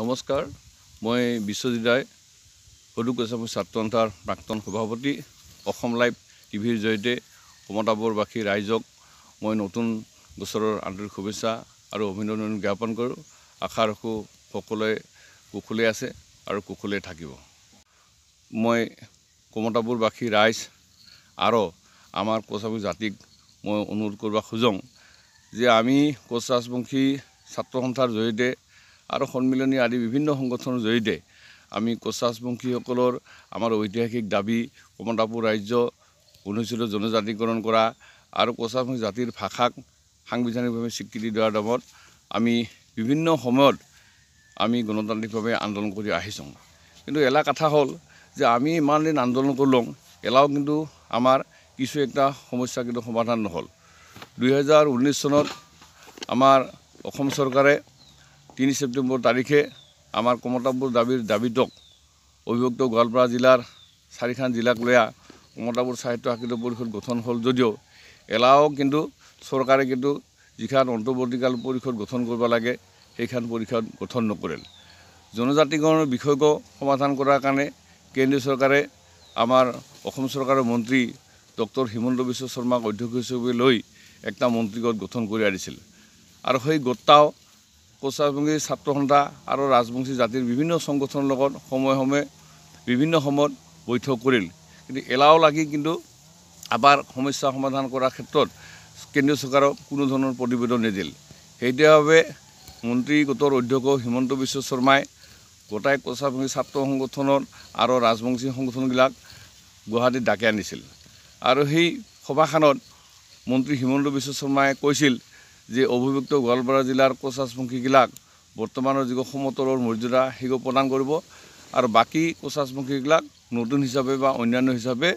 নমস্কাৰ মই বিশ্বজিৎ ৰায় সদু ছাত্ৰ সন্থাৰ প্ৰাক্তন সভাপতি অসম লাইভ টিভিৰ জৰিয়তে সমতাবৰবাসী ৰাইজক মই নতুন বছৰৰ আন্তৰিক শুভেচ্ছা আৰু অভিনন্দন জ্ঞাপন কৰোঁ আশা ৰাখোঁ সকলোৱে কুশলে আছে আৰু কুশলে থাকিব মই কমতাবৰবাসী ৰাইজ আৰু আমাৰ কোচাবু জাতিক মই অনুৰোধ কৰিব খোজোঁ যে আমি কোচ ৰাজবংশী ছাত্ৰ সন্থাৰ জৰিয়তে আৰু সন্মিলনী আদি বিভিন্ন সংগঠনৰ জৰিয়তে আমি কোচাজবংশীসকলৰ আমাৰ ঐতিহাসিক দাবী কমতাপুৰ ৰাজ্য ঊনৈছশ জনজাতিকৰণ কৰা আৰু কোচাজবংশী জাতিৰ ভাষাক সাংবিধানিকভাৱে স্বীকৃতি দিয়াৰ নামত আমি বিভিন্ন সময়ত আমি গণতান্ত্ৰিকভাৱে আন্দোলন কৰি আহিছোঁ কিন্তু এলা কথা হ'ল যে আমি ইমান দিন আন্দোলন কৰিলোঁ এলাও কিন্তু আমাৰ কিছু এটা সমস্যা কিন্তু সমাধান নহ'ল দুহেজাৰ ঊনৈছ চনত আমাৰ অসম চৰকাৰে তিনি ছেপ্টেম্বর তারিখে আমার কমতাপুর দাবির দাবিতক অভিভক্ত গোয়ালপাড়া জেলার চারিখান জেলাক লয়া কমতাপুর সাহিত্য শাসিত পরিষদ গঠন হল যদিও এলাও কিন্তু সরকারে কিন্তু যখন অন্তর্বর্তীকাল পরিষদ গঠন করব লাগে সেইখান পরিষদ গঠন নকরেন জনজাতিকরণের বিষয়ক সমাধান করার কারণে কেন্দ্রীয় সরকারে আমার অসম সরকারের মন্ত্রী ডক্টর হিমন্ত বিশ্ব শর্মাক অধ্যক্ষ হিসেবে লই একটা মন্ত্রীগত গঠন করে আনিছিল আর সেই গোটাও কোচাবংগী ছাত্ৰ সন্থা আৰু ৰাজবংশী জাতিৰ বিভিন্ন সংগঠনৰ লগত সময়ে সময়ে বিভিন্ন সময়ত বৈঠক কৰিল কিন্তু এলাও লাগি কিন্তু আমাৰ সমস্যা সমাধান কৰাৰ ক্ষেত্ৰত কেন্দ্ৰীয় চৰকাৰক কোনো ধৰণৰ প্ৰতিবেদন নিদিল সেইদৰেভাৱে মন্ত্ৰী গোটৰ অধ্যক্ষ হিমন্ত বিশ্ব শৰ্মাই গোটাই কোচাবংগী ছাত্ৰ সংগঠনৰ আৰু ৰাজবংশী সংগঠনবিলাক গুৱাহাটীত ডাকে আনিছিল আৰু সেই সভাখনত মন্ত্ৰী হিমন্ত বিশ্ব শৰ্মাই কৈছিল যে অভিযুক্ত গোৱালপাৰা জিলাৰ কোচাচমুখীবিলাক বৰ্তমানৰ যুগ সমতলৰ মৰ্যাদা সেইগ প্ৰদান কৰিব আৰু বাকী কোচাচমুখীবিলাক নতুন হিচাপে বা অন্যান্য হিচাপে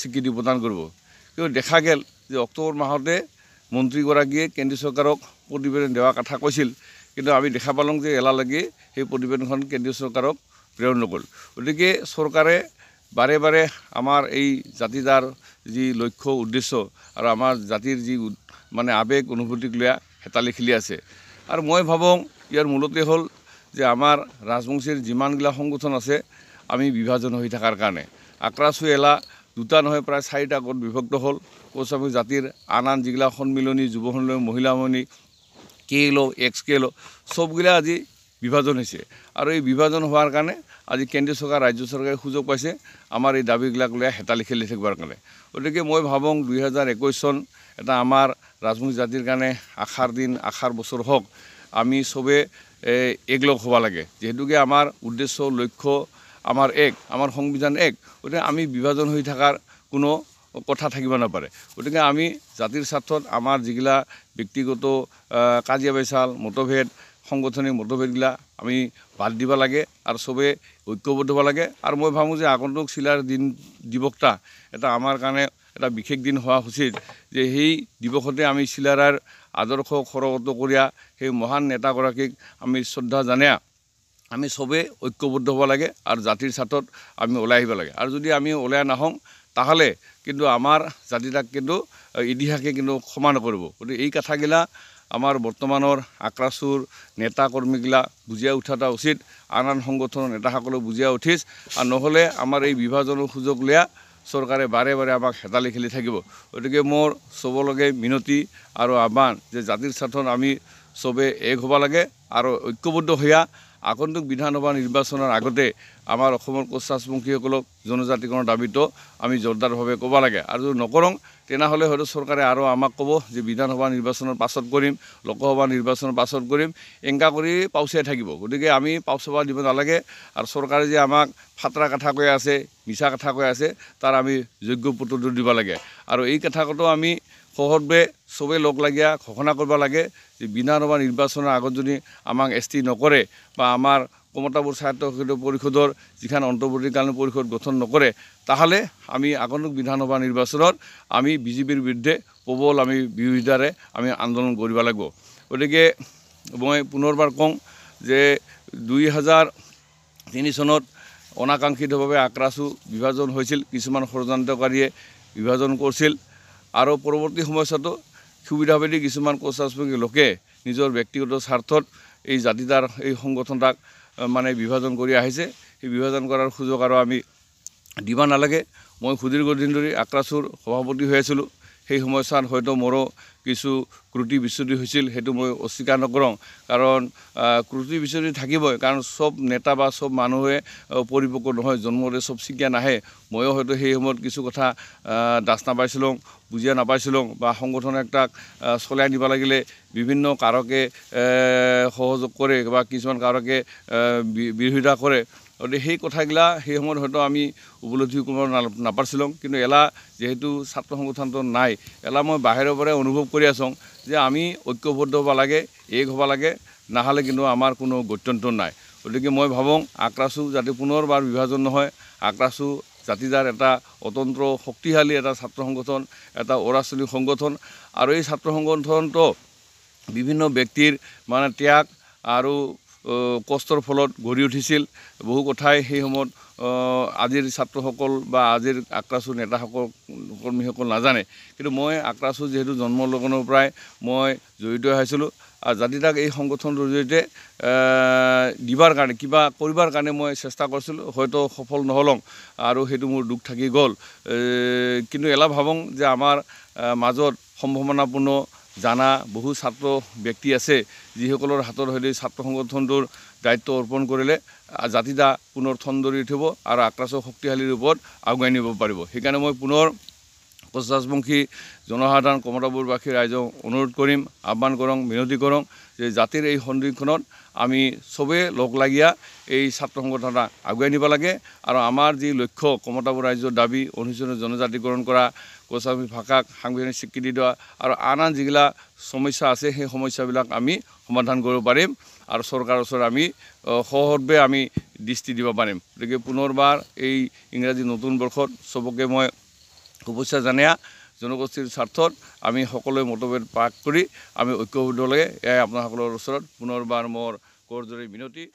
স্বীকৃতি প্ৰদান কৰিব কিন্তু দেখা গ'ল যে অক্টোবৰ মাহতে মন্ত্ৰীগৰাকীয়ে কেন্দ্ৰীয় চৰকাৰক প্ৰতিবেদন দেৱাৰ কথা কৈছিল কিন্তু আমি দেখা পালোঁ যে এলালৈকে সেই প্ৰতিবেদনখন কেন্দ্ৰীয় চৰকাৰক প্ৰেৰণ নকৰিল গতিকে চৰকাৰে বারে বারে আমার এই জাতিদার যে লক্ষ্য উদ্দেশ্য আর আমার জাতির যে মানে আবেগ অনুভূতিক লিয়া হেতালি খেলি আছে আর মই ভাবং ইয়ার মূলতে হল যে আমার রাজবংশীর যানগুলা সংগঠন আছে আমি বিভাজন হয়ে থাকার কারণে আক্রাসু এলা দুটা নহে প্রায় চারিটা গোট বিভক্ত হল কোচ আমি জাতির আন আন যা সম্মিলনী যুব সম্মিলনী মহিলা মহিলী কে এলো এক্স কে এলো সবগুলা আজি বিভাজন হৈছে আৰু এই বিভাজন হোৱাৰ কাৰণে আজি কেন্দ্ৰীয় চৰকাৰ ৰাজ্য চৰকাৰে সুযোগ পাইছে আমাৰ এই দাবীবিলাক লৈ হেতালি খেলি থাকিবৰ কাৰণে গতিকে মই ভাবোঁ দুই চন এটা আমাৰ ৰাজমুখী জাতিৰ কাৰণে আশাৰ দিন আশাৰ বছৰ হওক আমি চবে একলগ হ'ব লাগে যিহেতুকে আমাৰ উদ্দেশ্য লক্ষ্য আমাৰ এক আমাৰ সংবিধান এক গতিকে আমি বিভাজন হৈ থকাৰ কোনো কথা থাকিব নাপাৰে গতিকে আমি জাতিৰ স্বাৰ্থত আমাৰ যিগিলা ব্যক্তিগত কাজিয়া পেচাল মতভেদ সাংগঠনিক মতভেদগুলা আমি বাদ দিব লাগে আর সবে ঐক্যবদ্ধ হওয়া লাগে আর মই ভাবো যে আগন্তুক শিলার দিন দিবসটা এটা আমার কারণে এটা বিশেষ দিন হওয়া উচিত যে সেই দিবসতে আমি শিলারার আদর্শ খরগত করিয়া সেই মহান নেতাগীক আমি শ্রদ্ধা জানিয়া আমি সবে ঐক্যবদ্ধ হওয়া লাগে আর জাতির ছাত্র আমি ওলাই লাগে আর যদি আমি ওলাই নাহ তাহলে কিন্তু আমার জাতিটাক কিন্তু ইতিহাসে কিন্তু ক্ষমা নকরব গতি এই কথাগুলা আমাৰ বৰ্তমানৰ আক্ৰাচুৰ নেতা কৰ্মীগিলা বুজিয়াই উঠাটা উচিত আন আন সংগঠনৰ নেতাসকলেও বুজিয়াই উঠিছ আৰু নহ'লে আমাৰ এই বিভাজনৰ সুযোগ লোৱা চৰকাৰে বাৰে বাৰে আমাক হেতালি খেলি থাকিব গতিকে মোৰ চবলৈকে মিনতি আৰু আহ্বান যে জাতিৰ স্বাৰ্থত আমি চবে এক হ'ব লাগে আৰু ঐক্যবদ্ধ হোৱা আগন্তুক বিধানসভা নিৰ্বাচনৰ আগতে আমাৰ অসমৰ কোচ্চাসমুখীসকলক জনজাতিকৰণৰ দাবীটো আমি জোৰদাৰভাৱে ক'ব লাগে আৰু যদি নকৰোঁ তেনেহ'লে হয়তো চৰকাৰে আৰু আমাক ক'ব যে বিধানসভা নিৰ্বাচনৰ পাছত কৰিম লোকসভা নিৰ্বাচনৰ পাছত কৰিম এনেকা কৰি পাউচিয়াই থাকিব গতিকে আমি পাউচবা দিব নালাগে আৰু চৰকাৰে যে আমাক ফাটৰা কথা কৈ আছে মিছা কথা কৈ আছে তাৰ আমি যোগ্য পুত্ৰটো দিব লাগে আৰু এই কথাকতো আমি সহজভাৱে চবেই লগ লাগিয়া ঘোষণা কৰিব লাগে যে বিধানসভা নিৰ্বাচনৰ আগত যদি আমাক এছ টি নকৰে বা আমাৰ কমতাবোৰ স্বায়ত্ত পৰিষদৰ যিখন অন্তৱৰ্তীকালীন পৰিষদ গঠন নকৰে তাহলে আমি আগন্তুক বিধানসভা নিৰ্বাচনত আমি বিজেপিৰ বিৰুদ্ধে প্ৰবল আমি বিৰোধিতাৰে আমি আন্দোলন কৰিব লাগিব গতিকে মই পুনৰবাৰ কওঁ যে দুই হাজাৰ তিনি চনত অনাকাংক্ষিতভাৱে আক্ৰাচু বিভাজন হৈছিল কিছুমান ষড়যন্ত্ৰকাৰীয়ে বিভাজন কৰিছিল আৰু পৰৱৰ্তী সময়ছোৱাতো সুবিধাবাদী কিছুমান কোচাচপী লোকে নিজৰ ব্যক্তিগত স্বাৰ্থত এই জাতিদাৰ এই সংগঠনটাক মানে বিভাজন কৰি আহিছে সেই বিভাজন কৰাৰ সুযোগ আৰু আমি দিব নালাগে মই সুদীৰ্ঘদিন ধৰি আক্ৰাছুৰ সভাপতি হৈ আছিলোঁ সেই সময়ছোৱাত হয়তো মোৰো কিছু ক্ৰুটি বিচুতি হৈছিল সেইটো মই অস্বীকাৰ নকৰোঁ কাৰণ ক্ৰুটি বিচুতি থাকিবই কাৰণ চব নেতা বা চব মানুহে পৰিপক্ক নহয় জন্মতে চব শিক্ষা নাহে ময়ো হয়তো সেই সময়ত কিছু কথা দাস নাপাইছিলোঁ বুজিয়া নাপাইছিলোঁ বা সংগঠন এটাক চলাই নিব লাগিলে বিভিন্ন কাৰকে সহযোগ কৰে বা কিছুমান কাৰকে বিৰোধিতা কৰে গতিকে সেই কথাগিলা সেই সময়ত হয়তো আমি উপলব্ধি কৰিব নাপাৰিছিলোঁ কিন্তু এলা যিহেতু ছাত্ৰ সংগঠনটো নাই এলা মই বাহিৰৰ পৰাই অনুভৱ কৰি আছোঁ যে আমি ঐক্যবদ্ধ হ'ব লাগে এক হ'ব লাগে নহ'লে কিন্তু আমাৰ কোনো গত্যন্তৰ নাই গতিকে মই ভাবোঁ আক্ৰাছু যাতে পুনৰবাৰ বিভাজন নহয় আক্ৰাছু জাতিজাৰ এটা অতন্ত্ৰ শক্তিশালী এটা ছাত্ৰ সংগঠন এটা অৰাচলী সংগঠন আৰু এই ছাত্ৰ সংগঠনটো বিভিন্ন ব্যক্তিৰ মানে ত্যাগ আৰু কষ্টৰ ফলত গঢ়ি উঠিছিল বহু কথাই সেই সময়ত আজিৰ ছাত্ৰসকল বা আজিৰ আক্ৰাচুৰ নেতাসকল কৰ্মীসকল নাজানে কিন্তু মই আক্ৰাচু যিহেতু জন্ম লগ্নৰ পৰাই মই জড়িত হৈ আছিলোঁ আৰু জাতিতাক এই সংগঠনটোৰ জৰিয়তে দিবাৰ কাৰণে কিবা কৰিবৰ কাৰণে মই চেষ্টা কৰিছিলোঁ হয়তো সফল নহ'লং আৰু সেইটো মোৰ দুখ থাকি গ'ল কিন্তু এলা ভাবোঁ যে আমাৰ মাজত সম্ভাৱনাপূৰ্ণ জানা বহু ছাত্র ব্যক্তি আছে যিসকলের হাতত হয়তো ছাত্র সংগঠনটির দায়িত্ব অর্পণ করলে জাতিদা পুনের থন্দরি উঠব আর আক্রাশক শক্তিশালীর ওপর আগুয়াই নিব পারব সেইকাৰণে মই পুনৰ কোচ ৰাজবংশী জনসাধাৰণ কমতাপুৰবাসী ৰাইজক অনুৰোধ কৰিম আহ্বান কৰোঁ মিনতি কৰোঁ যে জাতিৰ এই সন্দিক্ষণত আমি চবে লগ লাগিয়া এই ছাত্ৰ সংগঠনটা আগুৱাই নিব লাগে আৰু আমাৰ যি লক্ষ্য কমতাপুৰ ৰাইজৰ দাবী অনুসূচিত জনজাতিকৰণ কৰা কোচামী ভাষাক সাংবিধানিক স্বীকৃতি দিয়া আৰু আন আন যিগিলা সমস্যা আছে সেই সমস্যাবিলাক আমি সমাধান কৰিব পাৰিম আৰু চৰকাৰৰ ওচৰত আমি সহজভাৱে আমি দৃষ্টি দিব পাৰিম গতিকে পুনৰবাৰ এই ইংৰাজী নতুন বৰ্ষত চবকে মই শুভেচ্ছা জানা জনগোষ্ঠীৰ স্বাৰ্থত আমি সকলোৱে মতভেদ পাক কৰি আমি ঐক্যবদ্ধ লাগে এয়াই আপোনাসকলৰ ওচৰত পুনৰবাৰ মোৰ কৰজোৰে বিনতি